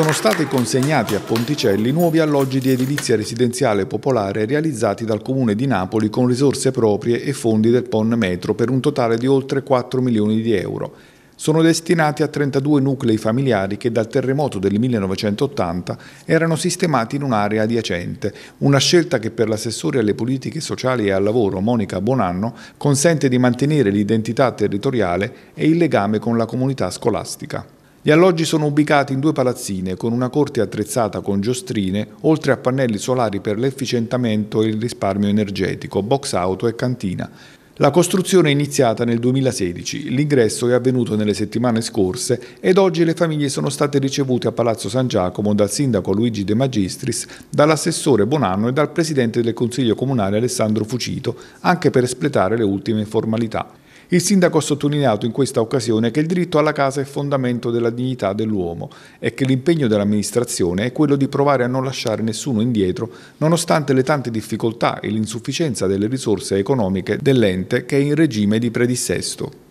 sono stati consegnati a Ponticelli nuovi alloggi di edilizia residenziale popolare realizzati dal Comune di Napoli con risorse proprie e fondi del PON Metro per un totale di oltre 4 milioni di euro. Sono destinati a 32 nuclei familiari che dal terremoto del 1980 erano sistemati in un'area adiacente, una scelta che per l'assessore alle politiche sociali e al lavoro Monica Bonanno consente di mantenere l'identità territoriale e il legame con la comunità scolastica. Gli alloggi sono ubicati in due palazzine con una corte attrezzata con giostrine, oltre a pannelli solari per l'efficientamento e il risparmio energetico, box auto e cantina. La costruzione è iniziata nel 2016, l'ingresso è avvenuto nelle settimane scorse ed oggi le famiglie sono state ricevute a Palazzo San Giacomo dal sindaco Luigi De Magistris, dall'assessore Bonanno e dal presidente del Consiglio Comunale Alessandro Fucito, anche per espletare le ultime formalità. Il sindaco ha sottolineato in questa occasione che il diritto alla casa è fondamento della dignità dell'uomo e che l'impegno dell'amministrazione è quello di provare a non lasciare nessuno indietro nonostante le tante difficoltà e l'insufficienza delle risorse economiche dell'ente che è in regime di predissesto.